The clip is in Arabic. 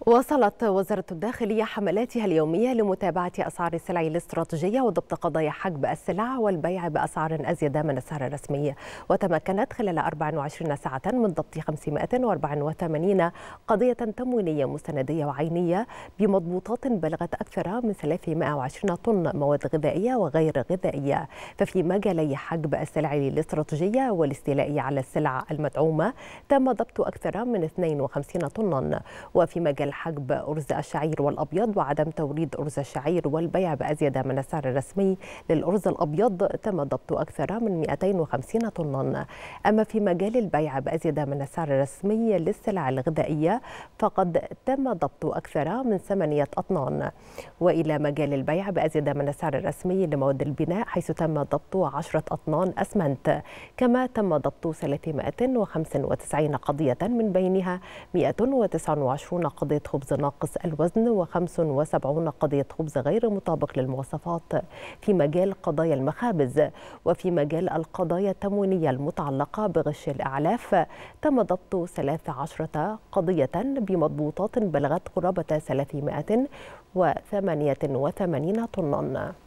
واصلت وزارة الداخلية حملاتها اليومية لمتابعة أسعار السلع الاستراتيجية وضبط قضايا حجب السلع والبيع بأسعار أزيد من السعر الرسمي وتمكنت خلال 24 ساعة من ضبط 584 قضية تموينية مستندية وعينية بمضبوطات بلغت أكثر من 320 طن مواد غذائية وغير غذائية ففي مجالي حجب السلع الاستراتيجية والاستيلاء على السلع المدعومة تم ضبط أكثر من 52 طنا وفي مجال تتناول حجب أرز الشعير والأبيض وعدم توريد أرز الشعير والبيع بأزيد من السعر الرسمي للأرز الأبيض تم ضبط أكثر من 250 طنا أما في مجال البيع بأزيد من السعر الرسمي للسلع الغذائية فقد تم ضبط أكثر من ثمانية أطنان وإلى مجال البيع بأزيد من السعر الرسمي لمواد البناء حيث تم ضبط 10 أطنان أسمنت كما تم ضبط 395 قضية من بينها 129 قضية قضية خبز ناقص الوزن و75 قضية خبز غير مطابق للمواصفات في مجال قضايا المخابز وفي مجال القضايا التموينية المتعلقة بغش الإعلاف تم ضبط 13 قضية بمضبوطات بلغت قرابة 388 طناً